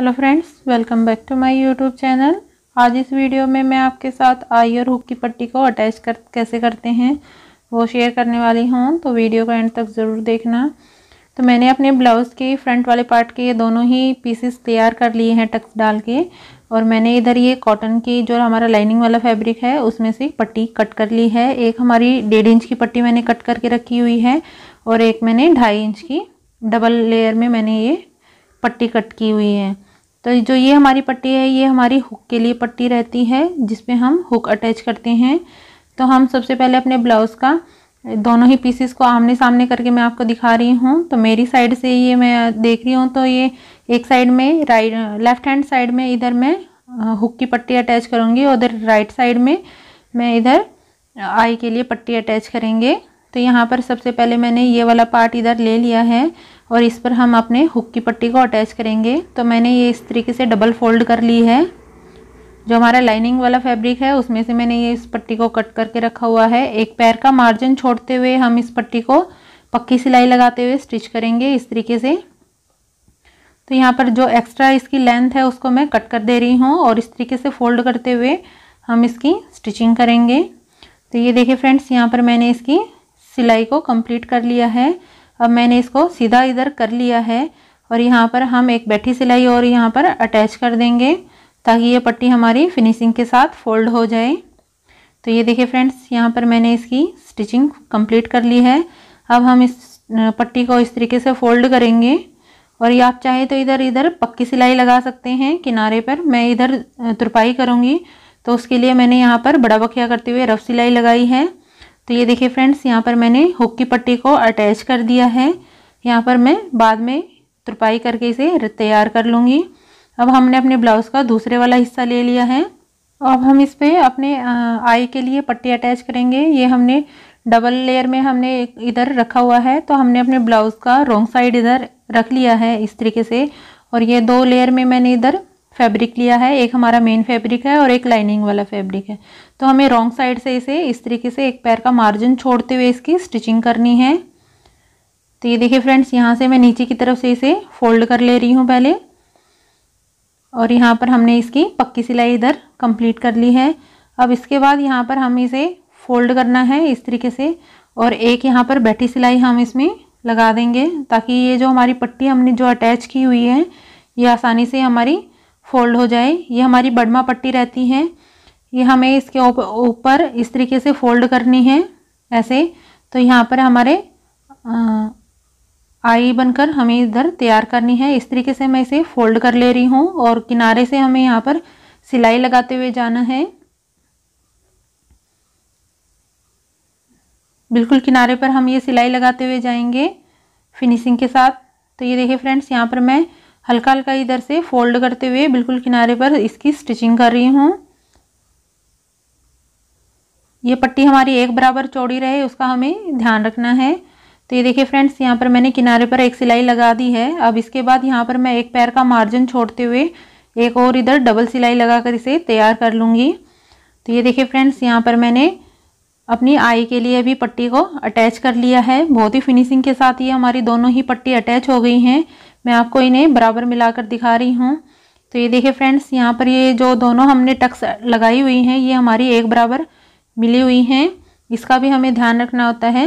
hello friends welcome back to my YouTube channel आज इस video में मैं आपके साथ आई और हुक की पट्टी को अटैच कर कैसे करते हैं वो शेयर करने वाली हूँ तो वीडियो का एंड तक ज़रूर देखना तो मैंने अपने ब्लाउज़ के फ्रंट वाले पार्ट के ये दोनों ही पीसेस तैयार कर लिए हैं टक्स डाल के और मैंने इधर ये कॉटन की जो हमारा लाइनिंग वाला फैब्रिक है उसमें से पट्टी कट कर ली है एक हमारी डेढ़ इंच की पट्टी मैंने कट करके रखी हुई है और एक मैंने ढाई इंच की डबल लेयर में मैंने ये पट्टी कट की हुई है तो जो ये हमारी पट्टी है ये हमारी हुक के लिए पट्टी रहती है जिसमें हम हुक अटैच करते हैं तो हम सबसे पहले अपने ब्लाउज़ का दोनों ही पीसेस को आमने सामने करके मैं आपको दिखा रही हूँ तो मेरी साइड से ये मैं देख रही हूँ तो ये एक साइड में राइट लेफ़्ट हैंड साइड में इधर मैं हुक की पट्टी अटैच करूँगी और उधर राइट साइड में मैं इधर आई के लिए पट्टी अटैच करेंगे तो यहाँ पर सबसे पहले मैंने ये वाला पार्ट इधर ले लिया है और इस पर हम अपने हुक की पट्टी को अटैच करेंगे तो मैंने ये इस तरीके से डबल फोल्ड कर ली है जो हमारा लाइनिंग वाला फैब्रिक है उसमें से मैंने ये इस पट्टी को कट करके रखा हुआ है एक पैर का मार्जिन छोड़ते हुए हम इस पट्टी को पक्की सिलाई लगाते हुए स्टिच करेंगे इस तरीके से तो यहाँ पर जो एक्स्ट्रा इसकी लेंथ है उसको मैं कट कर दे रही हूँ और इस तरीके से फोल्ड करते हुए हम इसकी स्टिचिंग करेंगे तो ये देखिए फ्रेंड्स यहाँ पर मैंने इसकी सिलाई को कंप्लीट कर लिया है अब मैंने इसको सीधा इधर कर लिया है और यहाँ पर हम एक बैठी सिलाई और यहाँ पर अटैच कर देंगे ताकि ये पट्टी हमारी फिनिशिंग के साथ फोल्ड हो जाए तो ये देखिए फ्रेंड्स यहाँ पर मैंने इसकी स्टिचिंग कंप्लीट कर ली है अब हम इस पट्टी को इस तरीके से फोल्ड करेंगे और ये आप चाहे तो इधर इधर पक्की सिलाई लगा सकते हैं किनारे पर मैं इधर तुरपाई करूँगी तो उसके लिए मैंने यहाँ पर बड़ा बखिया करते हुए रफ सिलाई लगाई है तो ये देखिए फ्रेंड्स यहाँ पर मैंने हुक की पट्टी को अटैच कर दिया है यहाँ पर मैं बाद में तुरपाई करके इसे तैयार कर लूँगी अब हमने अपने ब्लाउज़ का दूसरे वाला हिस्सा ले लिया है अब हम इस पर अपने आई के लिए पट्टी अटैच करेंगे ये हमने डबल लेयर में हमने इधर रखा हुआ है तो हमने अपने ब्लाउज़ का रोंग साइड इधर रख लिया है इस तरीके से और ये दो लेयर में मैंने इधर फैब्रिक लिया है एक हमारा मेन फैब्रिक है और एक लाइनिंग वाला फैब्रिक है तो हमें रॉन्ग साइड से इसे इस तरीके से एक पैर का मार्जिन छोड़ते हुए इसकी स्टिचिंग करनी है तो ये देखिए फ्रेंड्स यहाँ से मैं नीचे की तरफ से इसे फोल्ड कर ले रही हूँ पहले और यहाँ पर हमने इसकी पक्की सिलाई इधर कंप्लीट कर ली है अब इसके बाद यहाँ पर हम इसे फोल्ड करना है इस तरीके से और एक यहाँ पर बैठी सिलाई हम इसमें लगा देंगे ताकि ये जो हमारी पट्टी हमने जो अटैच की हुई है ये आसानी से हमारी फोल्ड हो जाए ये हमारी बडमा पट्टी रहती है ये हमें इसके ऊपर इस तरीके से फोल्ड करनी है ऐसे तो यहाँ पर हमारे आई बनकर हमें इधर तैयार करनी है इस तरीके से मैं इसे फोल्ड कर ले रही हूँ और किनारे से हमें यहाँ पर सिलाई लगाते हुए जाना है बिल्कुल किनारे पर हम ये सिलाई लगाते हुए जाएंगे फिनिशिंग के साथ तो ये देखिए फ्रेंड्स यहाँ पर मैं हल्का हल्का इधर से फोल्ड करते हुए बिल्कुल किनारे पर इसकी स्टिचिंग कर रही हूँ ये पट्टी हमारी एक बराबर चौड़ी रहे उसका हमें ध्यान रखना है तो ये देखिए फ्रेंड्स यहाँ पर मैंने किनारे पर एक सिलाई लगा दी है अब इसके बाद यहाँ पर मैं एक पैर का मार्जिन छोड़ते हुए एक और इधर डबल सिलाई लगा कर इसे तैयार कर लूँगी तो ये देखिए फ्रेंड्स यहाँ पर मैंने अपनी आई के लिए भी पट्टी को अटैच कर लिया है बहुत ही फिनिशिंग के साथ ये हमारी दोनों ही पट्टी अटैच हो गई हैं मैं आपको इन्हें बराबर मिलाकर दिखा रही हूँ तो ये देखिए फ्रेंड्स यहाँ पर ये जो दोनों हमने टक्स लगाई हुई हैं ये हमारी एक बराबर मिली हुई हैं इसका भी हमें ध्यान रखना होता है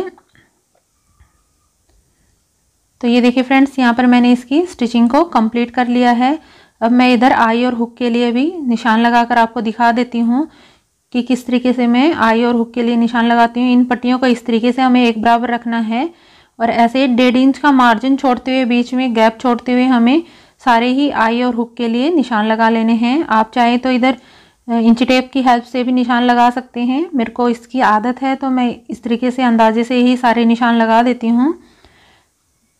तो ये देखिए फ्रेंड्स यहाँ पर मैंने इसकी स्टिचिंग को कंप्लीट कर लिया है अब मैं इधर आई और हुक के लिए भी निशान लगाकर आपको दिखा देती हूँ कि किस तरीके से मैं आई और हुक के लिए निशान लगाती हूँ इन पट्टियों को इस तरीके से हमें एक बराबर रखना है और ऐसे डेढ़ इंच का मार्जिन छोड़ते हुए बीच में गैप छोड़ते हुए हमें सारे ही आई और हुक के लिए निशान लगा लेने हैं आप चाहें तो इधर इंच टेप की हेल्प से भी निशान लगा सकते हैं मेरे को इसकी आदत है तो मैं इस तरीके से अंदाजे से ही सारे निशान लगा देती हूँ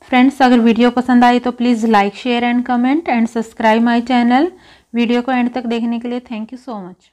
फ्रेंड्स अगर वीडियो पसंद आई तो please like share and comment and subscribe my channel video को एंड तक देखने के लिए थैंक यू सो मच